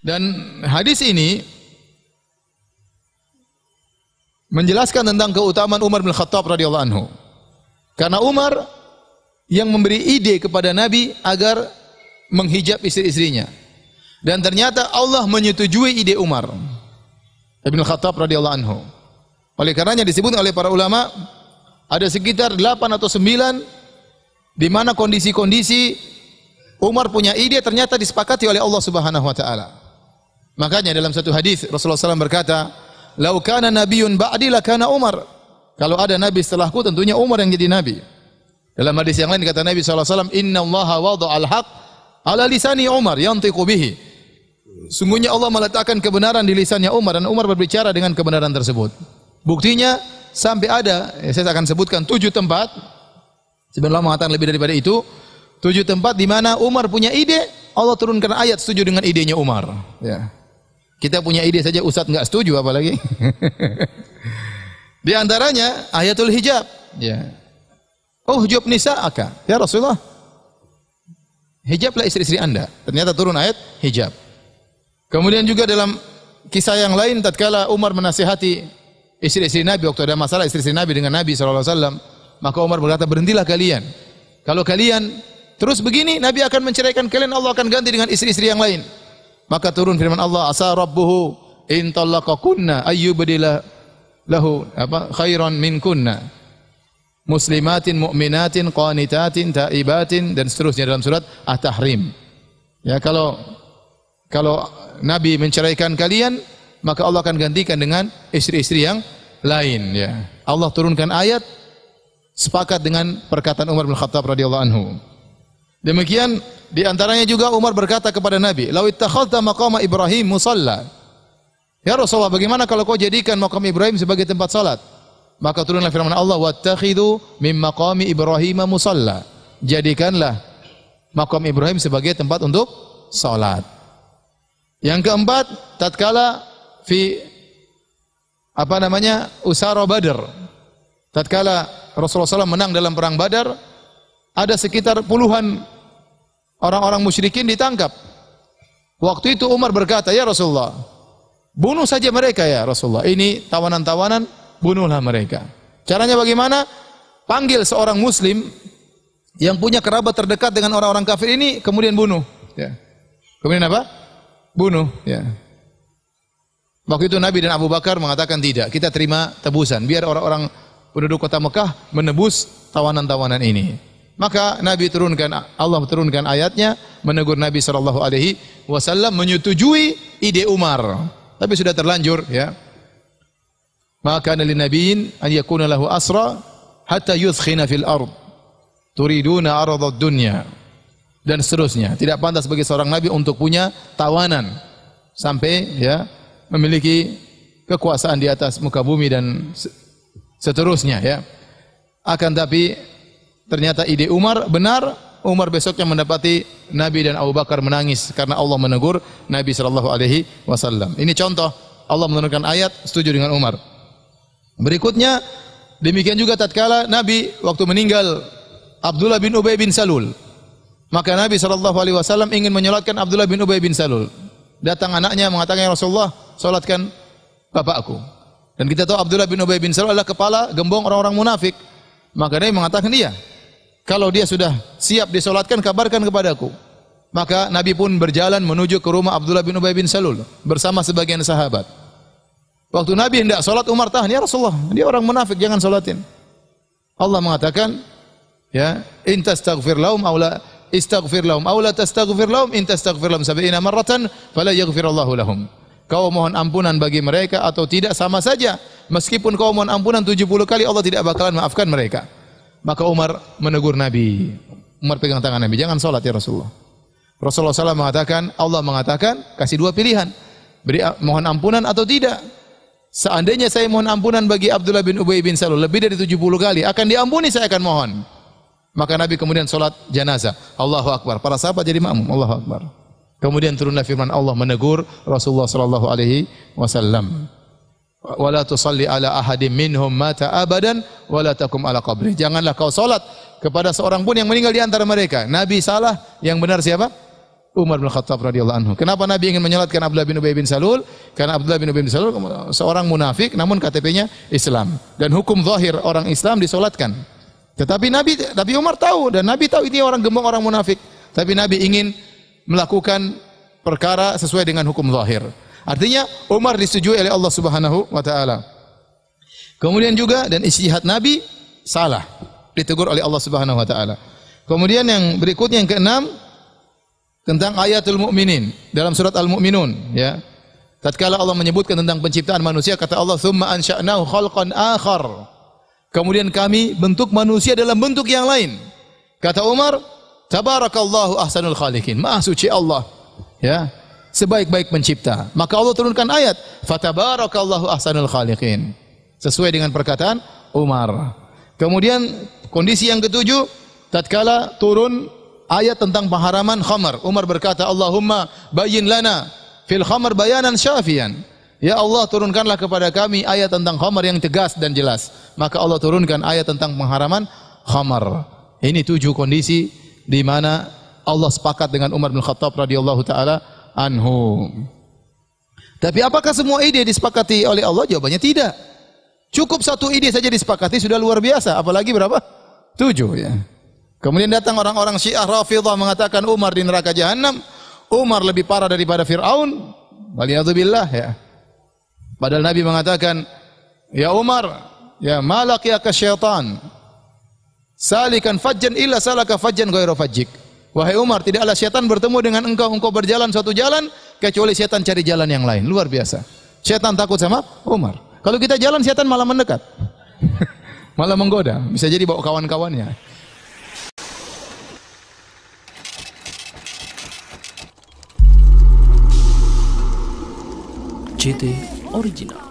Dan hadis ini menjelaskan tentang keutamaan Umar bin Khattab radhiyallahu anhu. Karena Umar yang memberi ide kepada Nabi agar menghijab istri-istrinya. Dan ternyata Allah menyetujui ide Umar. bin Khattab radhiyallahu anhu. Oleh karenanya disebut oleh para ulama ada sekitar 8 atau 9 di mana kondisi-kondisi Umar punya ide ternyata disepakati oleh Allah Subhanahu wa taala. Makanya dalam satu hadis Rasulullah SAW berkata, "Lau kana nabiyyun ba'di lakana Umar." Kalau ada nabi setelahku tentunya Umar yang jadi nabi. Dalam hadis yang lain kata Nabi SAW, "Inna Allah al haq ala lisani Umar yantiqu bihi." Sungguhnya Allah meletakkan kebenaran di lisannya Umar dan Umar berbicara dengan kebenaran tersebut. Buktinya sampai ada, ya saya akan sebutkan tujuh tempat. Sebenarnya mengatakan lebih daripada itu, tujuh tempat di mana Umar punya ide, Allah turunkan ayat setuju dengan idenya Umar. Ya. Kita punya ide saja Ustadz nggak setuju apalagi. Di antaranya ayatul hijab. Ya. Oh hijab aka. Ya Rasulullah. Hijablah istri-istri anda. Ternyata turun ayat hijab. Kemudian juga dalam kisah yang lain tatkala Umar menasihati istri-istri Nabi waktu ada masalah istri-istri Nabi dengan Nabi saw, maka Umar berkata, "Berhentilah kalian. Kalau kalian terus begini, Nabi akan menceraikan kalian, Allah akan ganti dengan istri-istri yang lain." Maka turun firman Allah, "Asa rabbuhu in talaqakunna ayyubdila lahu apa khairan minkunna." Muslimatin, mu'minatin, qanitatin, taibatin dan seterusnya dalam surat At-Tahrim. Ya kalau kalau Nabi menceraikan kalian, maka Allah akan gantikan dengan istri-istri yang lain ya. Allah turunkan ayat sepakat dengan perkataan Umar bin Khattab radhiyallahu anhu. Demikian di antaranya juga Umar berkata kepada Nabi, "Lau ittakhadta maqama Ibrahim musalla." Ya Rasulullah, bagaimana kalau kau jadikan makam Ibrahim sebagai tempat salat? Maka turunlah firman Allah, "Wattakhidhu min maqami Ibrahim musalla." Jadikanlah makam Ibrahim sebagai tempat untuk salat. Yang keempat, tatkala fi apa namanya? Usara Badar. Tatkala Rasulullah SAW menang dalam perang Badar, ada sekitar puluhan orang-orang musyrikin ditangkap. Waktu itu Umar berkata, "Ya Rasulullah, bunuh saja mereka ya Rasulullah. Ini tawanan-tawanan, bunuhlah mereka." Caranya bagaimana? Panggil seorang muslim yang punya kerabat terdekat dengan orang-orang kafir ini kemudian bunuh, ya. Kemudian apa? Bunuh, ya. Waktu itu Nabi dan Abu Bakar mengatakan tidak, kita terima tebusan. Biar orang-orang penduduk kota Mekah menebus tawanan-tawanan ini. Maka Nabi turunkan Allah turunkan ayatnya menegur Nabi sallallahu alaihi wasallam menyetujui ide Umar. Tapi sudah terlanjur ya. Maka nabi lin an yakuna lahu asra hatta yuskhina fil ard. Turiduna arad dunya dan seterusnya. Tidak pantas bagi seorang nabi untuk punya tawanan sampai ya memiliki kekuasaan di atas muka bumi dan seterusnya ya. Akan tapi Ternyata ide Umar benar. Umar besoknya mendapati Nabi dan Abu Bakar menangis karena Allah menegur Nabi Shallallahu alaihi wasallam. Ini contoh Allah menurunkan ayat setuju dengan Umar. Berikutnya demikian juga tatkala Nabi waktu meninggal Abdullah bin Ubay bin Salul. Maka Nabi Shallallahu alaihi wasallam ingin menyolatkan Abdullah bin Ubay bin Salul. Datang anaknya mengatakan ya Rasulullah, solatkan bapakku. Dan kita tahu Abdullah bin Ubay bin Salul adalah kepala gembong orang-orang munafik. Maka Nabi mengatakan dia, kalau dia sudah siap disolatkan, kabarkan kepadaku. Maka Nabi pun berjalan menuju ke rumah Abdullah bin Ubay bin Salul bersama sebagian sahabat. Waktu Nabi hendak solat Umar tahan, ya Rasulullah, dia orang munafik, jangan solatin. Allah mengatakan, ya, in tastaghfir lahum aw la istaghfir lahum aw la tastaghfir lahum in tastaghfir lahum marratan fala yaghfirallahu lahum. Kau mohon ampunan bagi mereka atau tidak sama saja. Meskipun kau mohon ampunan 70 kali Allah tidak bakalan maafkan mereka. Maka Umar menegur Nabi. Umar pegang tangan Nabi, jangan sholat ya Rasulullah. Rasulullah SAW mengatakan, Allah mengatakan, kasih dua pilihan. Beri, ah, mohon ampunan atau tidak. Seandainya saya mohon ampunan bagi Abdullah bin Ubay bin Salul lebih dari 70 kali, akan diampuni saya akan mohon. Maka Nabi kemudian sholat jenazah. Allahu Akbar. Para sahabat jadi makmum. Allahu Akbar. Kemudian turunlah firman Allah menegur Rasulullah sallallahu alaihi wasallam wala tusalli ala ahadi minhum mata abadan wala takum ala qabri. Janganlah kau salat kepada seorang pun yang meninggal di antara mereka. Nabi salah, yang benar siapa? Umar bin Khattab radhiyallahu anhu. Kenapa Nabi ingin menyolatkan Abdullah bin Ubay bin Salul? Karena Abdullah bin Ubay bin Salul seorang munafik namun KTP-nya Islam dan hukum zahir orang Islam disolatkan. Tetapi Nabi Nabi Umar tahu dan Nabi tahu ini orang gembong orang munafik. Tapi Nabi ingin melakukan perkara sesuai dengan hukum zahir. Artinya Umar disetujui oleh Allah Subhanahu wa taala. Kemudian juga dan istihad Nabi salah ditegur oleh Allah Subhanahu wa taala. Kemudian yang berikutnya yang keenam tentang ayatul mukminin dalam surat al mukminun ya. Tatkala Allah menyebutkan tentang penciptaan manusia kata Allah summa ansha'nahu khalqan akhar. Kemudian kami bentuk manusia dalam bentuk yang lain. Kata Umar, tabarakallahu ahsanul khaliqin. Maha suci Allah. Ya, sebaik-baik mencipta Maka Allah turunkan ayat, "Fatabarakallahu ahsanul khaliqin." Sesuai dengan perkataan Umar. Kemudian kondisi yang ketujuh, tatkala turun ayat tentang pengharaman khamar. Umar berkata, "Allahumma bayin lana fil khamar bayanan syafian." Ya Allah turunkanlah kepada kami ayat tentang khamar yang tegas dan jelas. Maka Allah turunkan ayat tentang pengharaman khamar. Ini tujuh kondisi di mana Allah sepakat dengan Umar bin Khattab radhiyallahu taala anhu. Tapi apakah semua ide disepakati oleh Allah? Jawabannya tidak. Cukup satu ide saja disepakati sudah luar biasa, apalagi berapa? Tujuh ya. Kemudian datang orang-orang Syiah Rafidah mengatakan Umar di neraka jahanam. Umar lebih parah daripada Firaun. Waliyahzubillah ya. Padahal Nabi mengatakan, "Ya Umar, ya malaqiyaka syaitan. Salikan fajjan illa salaka fajjan ghairu fajjik." Wahai Umar, tidaklah setan bertemu dengan engkau, engkau berjalan suatu jalan, kecuali setan cari jalan yang lain. Luar biasa. Setan takut sama Umar. Kalau kita jalan, setan malah mendekat. malah menggoda. Bisa jadi bawa kawan-kawannya. CT Original